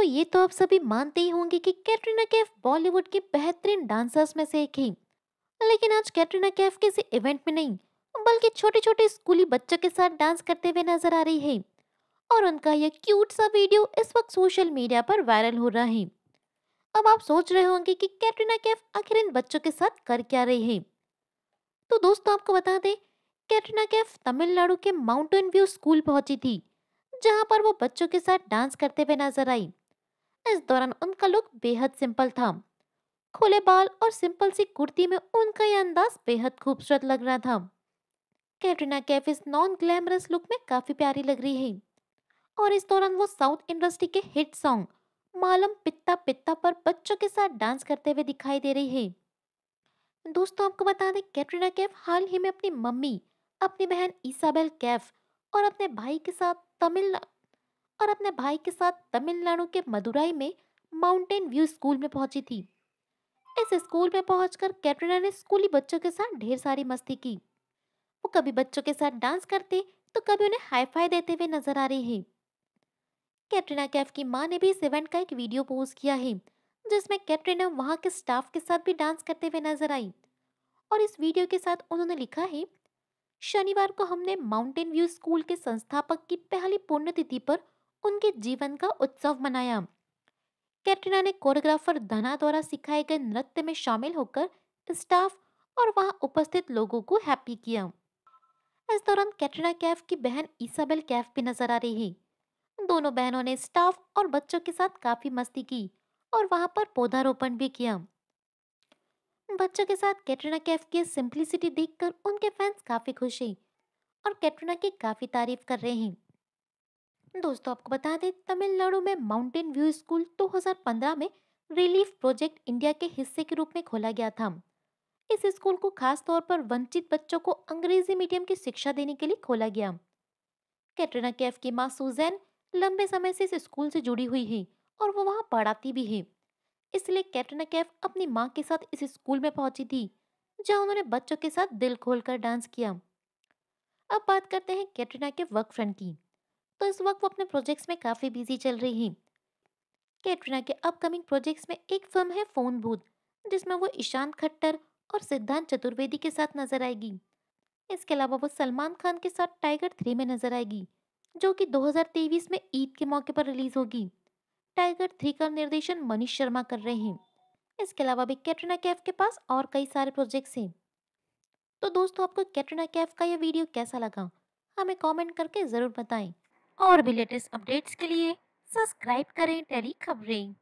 दोस्तों ये तो आप सभी मानते ही होंगे कि कैटरीना कैफ बॉलीवुड के बेहतरीन डांसर्स में से एक ही लेकिन आज कैटरीना कैफ किसी इवेंट में नहीं बल्कि छोटे छोटे स्कूली बच्चों के साथ डांस करते हुए नजर आ रही है और उनका यह क्यूट सा वीडियो इस वक्त सोशल मीडिया पर वायरल हो रहा है अब आप सोच रहे होंगे कि कैटरीना कैफ आखिर इन बच्चों के साथ कर क्या रही है तो दोस्तों आपको बता दें कैटरीना कैफ तमिलनाडु के माउंटेन व्यू स्कूल पहुंची थी जहां पर वो बच्चों के साथ डांस करते हुए नजर आई इस दौरान उनका लुक बेहद सिंपल था खुले बाल और सिंपल सी कुर्ती में उनका यह अंदाज बेहद खूबसूरत लग रहा था कैटरीना कैफ इस नॉन ग्लैमरस लुक में काफ़ी प्यारी लग रही है और इस दौरान वो साउथ इंडस्ट्री के हिट सॉन्ग मालम पित्ता पित्ता पर बच्चों के साथ डांस करते हुए दिखाई दे रही है दोस्तों आपको बता दें कैटरीना कैफ हाल ही में अपनी मम्मी अपनी बहन ईसाबेल कैफ और अपने भाई के साथ तमिल और अपने भाई के साथ तमिलनाडु के मदुराई में माउंटेन व्यू स्कूल में पहुंची थी इस स्कूल में पहुंचकर कैटरीना ने स्कूली बच्चों के साथ ढेर सारी मस्ती की वो कभी बच्चों के साथ डांस करते तो कभी उन्हें हाई फाई देते हुए नजर आ रही है कैटरीना कैफ की माँ ने भी इस इवेंट का एक वीडियो पोस्ट किया है जिसमें कैटरीना वहाँ के स्टाफ के साथ भी डांस करते हुए नजर आई और इस वीडियो के साथ उन्होंने लिखा है शनिवार को हमने माउंटेन व्यू स्कूल के संस्थापक की पहली पुण्यतिथि पर उनके जीवन का उत्सव मनाया कैटरीना ने कोरियोग्राफर धना द्वारा सिखाए गए नृत्य में शामिल होकर स्टाफ और वहां उपस्थित लोगों को हैप्पी किया इस दौरान कैटरीना कैफ की बहन ईसाबेल कैफ भी नजर आ रही है दोनों बहनों ने स्टाफ और बच्चों के साथ काफी मस्ती की और वहां पर पौधारोपण भी किया बच्चों के साथ कैटरीना कैफ की सिंप्लिसिटी देखकर उनके फैंस काफी खुश हैं और कैटरीना की काफी तारीफ कर रहे हैं दोस्तों आपको बता दें तमिलनाडु में माउंटेन व्यू स्कूल 2015 में रिलीफ प्रोजेक्ट इंडिया के हिस्से के रूप में खोला गया था इस स्कूल को खास तौर पर वंचित बच्चों को अंग्रेजी मीडियम की शिक्षा देने के लिए खोला गया कैटरीना कैफ की माँ सुजैन लंबे समय से इस स्कूल से जुड़ी हुई है और वो वहाँ पढ़ाती भी है इसलिए कैटरीना कैफ अपनी माँ के साथ इस स्कूल में पहुंची थी जहाँ उन्होंने बच्चों के साथ दिल खोलकर डांस किया अब बात करते हैं कैटरीना के वर्क फ्रेंड की तो इस वक्त वो अपने प्रोजेक्ट्स में काफ़ी बिजी चल रही हैं कैटरीना के अपकमिंग प्रोजेक्ट्स में एक फिल्म है फ़ोन भूत जिसमें वो ईशान खट्टर और सिद्धांत चतुर्वेदी के साथ नजर आएगी इसके अलावा वो सलमान खान के साथ टाइगर थ्री में नजर आएगी जो कि 2023 में ईद के मौके पर रिलीज होगी टाइगर थ्री का निर्देशन मनीष शर्मा कर रहे हैं इसके अलावा भी कैटरीना कैफ के पास और कई सारे प्रोजेक्ट्स हैं तो दोस्तों आपको कैटरीना कैफ का यह वीडियो कैसा लगा हमें कमेंट करके ज़रूर बताएं और भी लेटेस्ट अपडेट्स के लिए सब्सक्राइब करें टेली खबरें